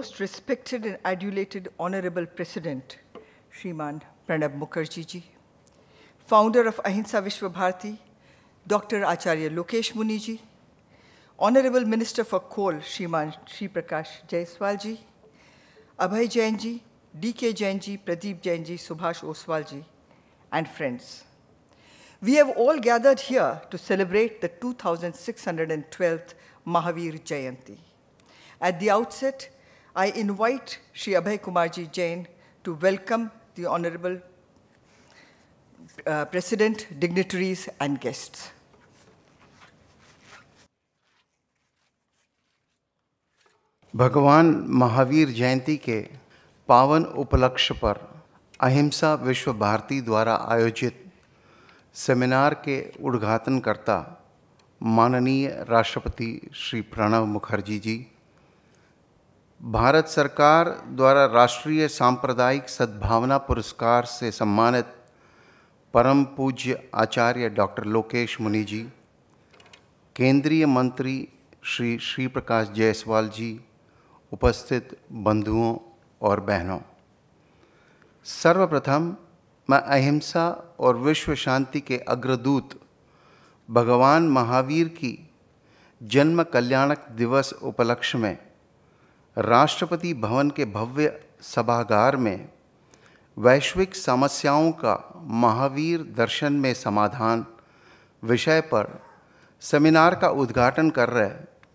most respected and adulated Honorable President, Shriman Pranab Mukherjee ji, founder of Ahimsa Vishwabharati, Dr. Acharya Lokesh Muniji, Honorable Minister for Coal, Shriman Shri Prakash Jaiswal ji, Abhay Jain ji, DK Jain ji, Pradeep Jain ji, Subhash Oswal ji, and friends. We have all gathered here to celebrate the 2612th Mahavir Jayanti. At the outset, I invite Sri Abhay Kumarji Jain to welcome the Honorable uh, President, dignitaries, and guests. भगवान महावीर जयंती के पावन उपलक्ष्य पर अहिंसा विश्व भारती द्वारा आयोजित seminar के उद्घाटन करता माननीय राष्ट्रपति श्री प्रणव मुखर्जी जी भारत सरकार द्वारा राष्ट्रीय सांप्रदायिक सद्भावना पुरस्कार से सम्मानित परम पूज्य आचार्य डॉक्टर लोकेश मुनि जी केंद्रीय मंत्री श्री श्री प्रकाश जायसवाल जी उपस्थित बंधुओं और बहनों सर्वप्रथम मैं अहिंसा और विश्व शांति के अग्रदूत भगवान महावीर की जन्म कल्याणक दिवस उपलक्ष्य में राष्ट्रपति भवन के भव्य सभागार में वैश्विक समस्याओं का महावीर दर्शन में समाधान विषय पर सेमिनार का उद्घाटन कर रहे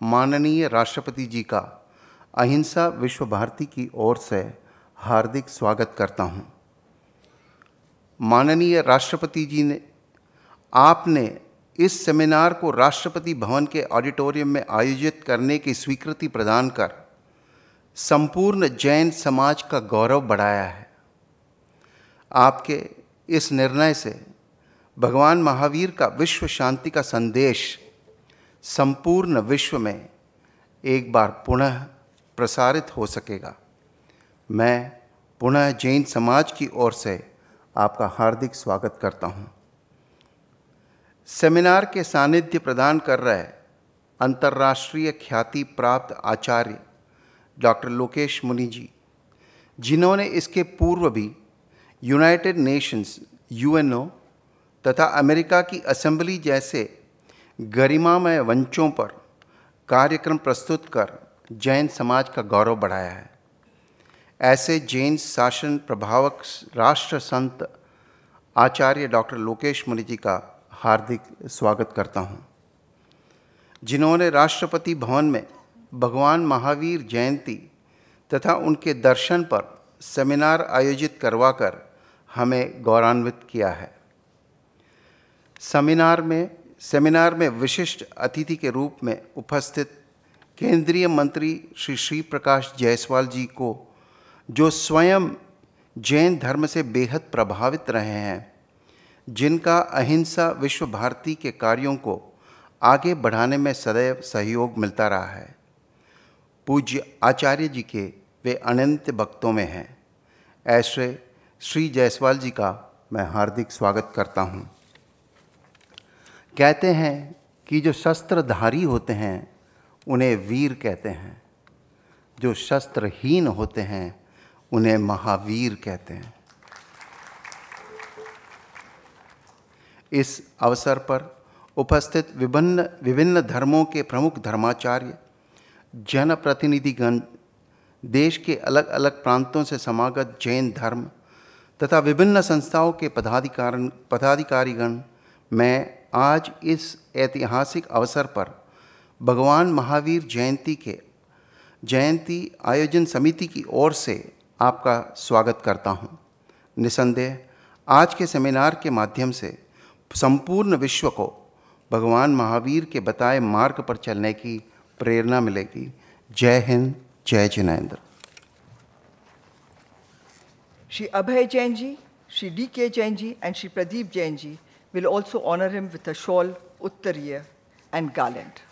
माननीय राष्ट्रपति जी का अहिंसा विश्व भारती की ओर से हार्दिक स्वागत करता हूँ माननीय राष्ट्रपति जी ने आपने इस सेमिनार को राष्ट्रपति भवन के ऑडिटोरियम में आयोजित करने की स्वीकृति प्रदान कर संपूर्ण जैन समाज का गौरव बढ़ाया है आपके इस निर्णय से भगवान महावीर का विश्व शांति का संदेश संपूर्ण विश्व में एक बार पुनः प्रसारित हो सकेगा मैं पुनः जैन समाज की ओर से आपका हार्दिक स्वागत करता हूँ सेमिनार के सानिध्य प्रदान कर रहे अंतर्राष्ट्रीय ख्याति प्राप्त आचार्य डॉक्टर लोकेश मुनि जी जिन्होंने इसके पूर्व भी यूनाइटेड नेशंस यूएनओ तथा अमेरिका की असेंबली जैसे गरिमामय वंचों पर कार्यक्रम प्रस्तुत कर जैन समाज का गौरव बढ़ाया है ऐसे जैन शासन प्रभावक राष्ट्र संत आचार्य डॉक्टर लोकेश मुनि जी का हार्दिक स्वागत करता हूँ जिन्होंने राष्ट्रपति भवन में भगवान महावीर जयंती तथा उनके दर्शन पर सेमिनार आयोजित करवाकर हमें गौरवान्वित किया है सेमिनार में सेमिनार में विशिष्ट अतिथि के रूप में उपस्थित केंद्रीय मंत्री श्री श्री प्रकाश जायसवाल जी को जो स्वयं जैन धर्म से बेहद प्रभावित रहे हैं जिनका अहिंसा विश्व भारती के कार्यों को आगे बढ़ाने में सदैव सहयोग मिलता रहा है पूज्य आचार्य जी के वे अनंत भक्तों में हैं ऐसे श्री जायसवाल जी का मैं हार्दिक स्वागत करता हूँ कहते हैं कि जो शस्त्रधारी होते हैं उन्हें वीर कहते हैं जो शस्त्रहीन होते हैं उन्हें महावीर कहते हैं इस अवसर पर उपस्थित विभिन्न विभिन्न धर्मों के प्रमुख धर्माचार्य जनप्रतिनिधिगण देश के अलग अलग प्रांतों से समागत जैन धर्म तथा विभिन्न संस्थाओं के पदाधिकारण पदाधिकारीगण मैं आज इस ऐतिहासिक अवसर पर भगवान महावीर जयंती के जयंती आयोजन समिति की ओर से आपका स्वागत करता हूँ निसंदेह आज के सेमिनार के माध्यम से संपूर्ण विश्व को भगवान महावीर के बताए मार्ग पर चलने की प्रेरणा मिलेगी जय हिंद जय Jinendra Shri Abhay Jain ji Shri D K Jain ji and Shri Pradeep Jain ji will also honour him with a shawl उत्तरीय एंड गार्लेंट